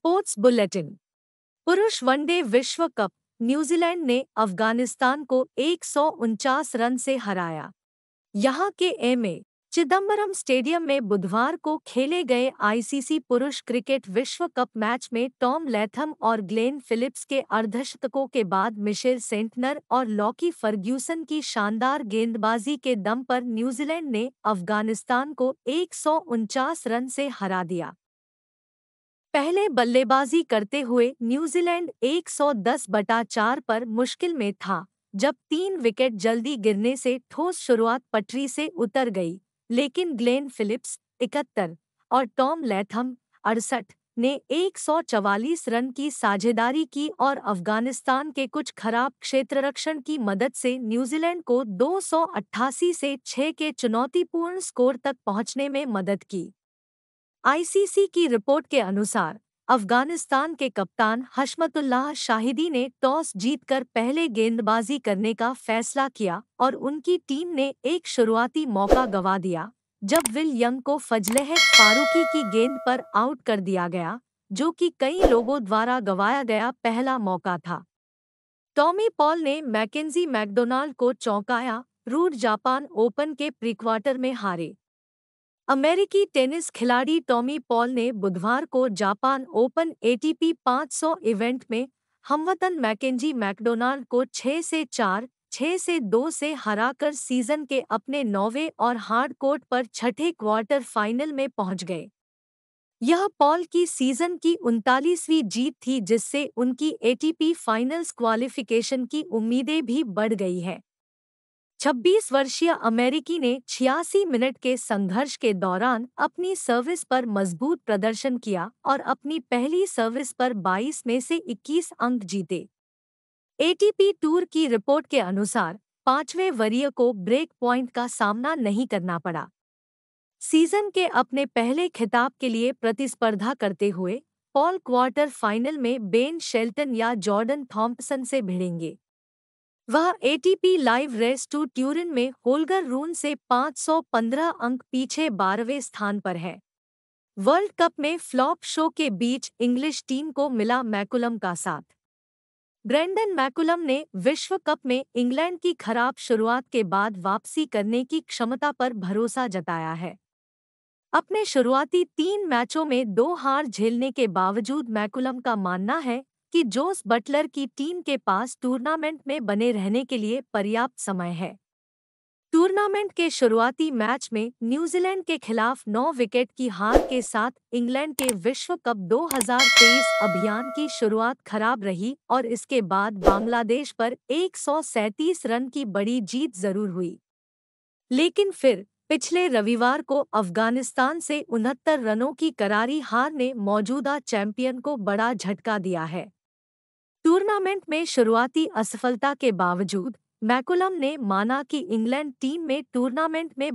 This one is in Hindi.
स्पोर्ट्स बुलेटिन पुरुष वनडे विश्व कप न्यूजीलैंड ने अफगानिस्तान को एक रन से हराया यहां के एम ए चिदम्बरम स्टेडियम में बुधवार को खेले गए आईसीसी पुरुष क्रिकेट विश्व कप मैच में टॉम लेथम और ग्लेन फिलिप्स के अर्धशतकों के बाद मिशेल सेंटनर और लॉकी फर्ग्यूसन की शानदार गेंदबाजी के दम पर न्यूजीलैंड ने अफगानिस्तान को एक रन से हरा दिया पहले बल्लेबाजी करते हुए न्यूजीलैंड 110 बटा चार पर मुश्किल में था जब तीन विकेट जल्दी गिरने से ठोस शुरुआत पटरी से उतर गई लेकिन ग्लेन फिलिप्स इकहत्तर और टॉम लेथम अड़सठ ने 144 रन की साझेदारी की और अफगानिस्तान के कुछ खराब क्षेत्ररक्षण की मदद से न्यूजीलैंड को 288 से 6 के चुनौतीपूर्ण स्कोर तक पहुंचने में मदद की आईसीसी की रिपोर्ट के अनुसार अफगानिस्तान के कप्तान हशमतुल्लाह शाहिदी ने टॉस जीतकर पहले गेंदबाजी करने का फैसला किया और उनकी टीम ने एक शुरुआती मौका गंवा दिया जब विल यंग को फजलह फारूकी की गेंद पर आउट कर दिया गया जो कि कई लोगों द्वारा गंवाया गया पहला मौका था टॉमी पॉल ने मैकेंजी मैकडोनाल्ड को चौंकाया रूर जापान ओपन के प्रीक्वार्टर में हारे अमेरिकी टेनिस खिलाड़ी टॉमी पॉल ने बुधवार को जापान ओपन एटीपी 500 इवेंट में हमवतन मैकेंजी मैकडोनाल्ड को 6 से 4, 6 से 2 से हराकर सीजन के अपने नौवे और हार्ड कोर्ट पर छठे क्वार्टर फाइनल में पहुंच गए यह पॉल की सीजन की उनतालीसवीं जीत थी जिससे उनकी एटीपी फाइनल्स क्वालिफिकेशन की उम्मीदें भी बढ़ गई हैं 26 वर्षीय अमेरिकी ने छियासी मिनट के संघर्ष के दौरान अपनी सर्विस पर मजबूत प्रदर्शन किया और अपनी पहली सर्विस पर 22 में से 21 अंक जीते एटीपी टूर की रिपोर्ट के अनुसार पांचवें वरीय को ब्रेक पॉइंट का सामना नहीं करना पड़ा सीजन के अपने पहले खिताब के लिए प्रतिस्पर्धा करते हुए पॉल क्वार्टर फाइनल में बेन शेल्टन या जॉर्डन थॉम्पसन से भिड़ेंगे वह ATP live race to Turin में होल्गर रून से 515 अंक पीछे बारहवें स्थान पर है वर्ल्ड कप में फ्लॉप शो के बीच इंग्लिश टीम को मिला मैकुलम का साथ ब्रेंडन मैकुलम ने विश्व कप में इंग्लैंड की खराब शुरुआत के बाद वापसी करने की क्षमता पर भरोसा जताया है अपने शुरुआती तीन मैचों में दो हार झेलने के बावजूद मैकुलम का मानना है कि जोस बटलर की टीम के पास टूर्नामेंट में बने रहने के लिए पर्याप्त समय है टूर्नामेंट के शुरुआती मैच में न्यूजीलैंड के खिलाफ 9 विकेट की हार के साथ इंग्लैंड के विश्व कप 2023 अभियान की शुरुआत खराब रही और इसके बाद बांग्लादेश पर 137 रन की बड़ी जीत जरूर हुई लेकिन फिर पिछले रविवार को अफगानिस्तान से उनहत्तर रनों की करारी हार ने मौजूदा चैंपियन को बड़ा झटका दिया है टूर्नामेंट में शुरुआती असफलता के बावजूद मैकुलम ने माना कि इंग्लैंड टीम में टूर्नामेंट में